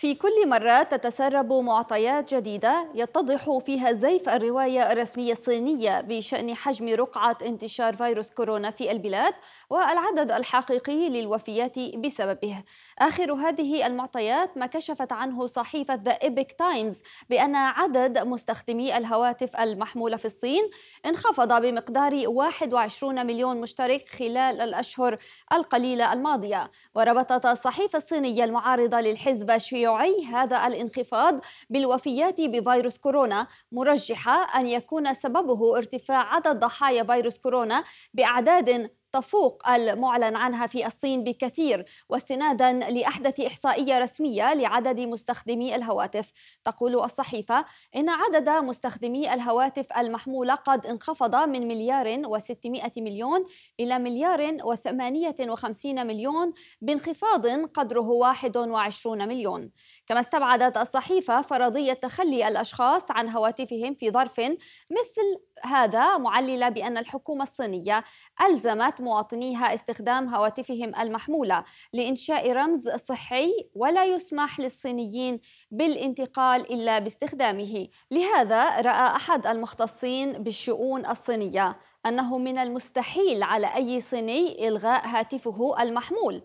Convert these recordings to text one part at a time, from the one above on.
في كل مرة تتسرب معطيات جديدة يتضح فيها زيف الرواية الرسمية الصينية بشأن حجم رقعة انتشار فيروس كورونا في البلاد والعدد الحقيقي للوفيات بسببه. آخر هذه المعطيات ما كشفت عنه صحيفة ذا إيبك تايمز بأن عدد مستخدمي الهواتف المحمولة في الصين انخفض بمقدار 21 مليون مشترك خلال الأشهر القليلة الماضية، وربطت الصحيفة الصينية المعارضة للحزب شيو يعي هذا الانخفاض بالوفيات بفيروس كورونا مرجحة أن يكون سببه ارتفاع عدد ضحايا فيروس كورونا بأعداد تفوق المعلن عنها في الصين بكثير واستنادا لأحدث إحصائية رسمية لعدد مستخدمي الهواتف تقول الصحيفة إن عدد مستخدمي الهواتف المحمولة قد انخفض من مليار و600 مليون إلى مليار و58 مليون بانخفاض قدره 21 مليون كما استبعدت الصحيفة فرضية تخلي الأشخاص عن هواتفهم في ظرف مثل هذا معللة بأن الحكومة الصينية ألزمت مواطنيها استخدام هواتفهم المحمولة لإنشاء رمز صحي ولا يسمح للصينيين بالانتقال إلا باستخدامه لهذا رأى أحد المختصين بالشؤون الصينية أنه من المستحيل على أي صيني إلغاء هاتفه المحمول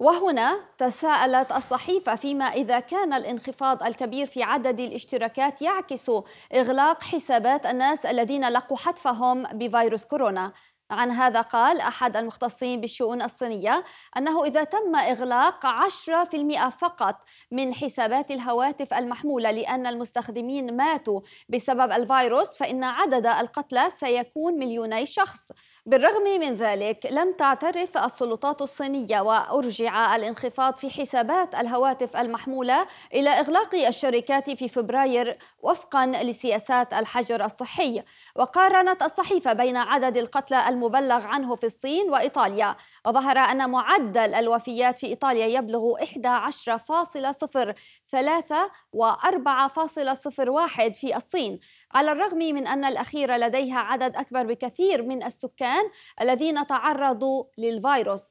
وهنا تساءلت الصحيفة فيما إذا كان الانخفاض الكبير في عدد الاشتراكات يعكس إغلاق حسابات الناس الذين لقوا حتفهم بفيروس كورونا عن هذا قال أحد المختصين بالشؤون الصينية أنه إذا تم إغلاق 10% فقط من حسابات الهواتف المحمولة لأن المستخدمين ماتوا بسبب الفيروس فإن عدد القتلى سيكون مليوني شخص بالرغم من ذلك لم تعترف السلطات الصينية وأرجع الانخفاض في حسابات الهواتف المحمولة إلى إغلاق الشركات في فبراير وفقا لسياسات الحجر الصحي وقارنت الصحيفة بين عدد القتلى الم المبلغ عنه في الصين وإيطاليا وظهر أن معدل الوفيات في إيطاليا يبلغ 11.03 و4.01 في الصين على الرغم من أن الأخيرة لديها عدد أكبر بكثير من السكان الذين تعرضوا للفيروس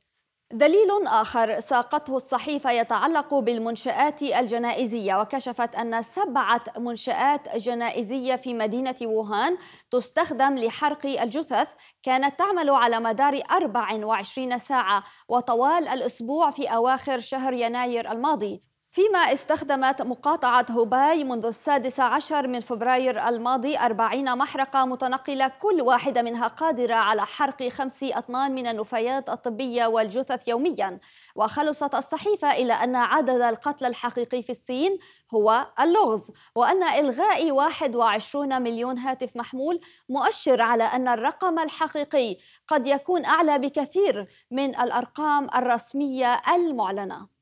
دليل آخر ساقته الصحيفة يتعلق بالمنشآت الجنائزية وكشفت أن سبعة منشآت جنائزية في مدينة ووهان تستخدم لحرق الجثث كانت تعمل على مدار 24 ساعة وطوال الأسبوع في أواخر شهر يناير الماضي فيما استخدمت مقاطعة هوباي منذ السادس عشر من فبراير الماضي أربعين محرقة متنقلة كل واحدة منها قادرة على حرق خمس أطنان من النفايات الطبية والجثث يوميا وخلصت الصحيفة إلى أن عدد القتلى الحقيقي في الصين هو اللغز وأن إلغاء 21 مليون هاتف محمول مؤشر على أن الرقم الحقيقي قد يكون أعلى بكثير من الأرقام الرسمية المعلنة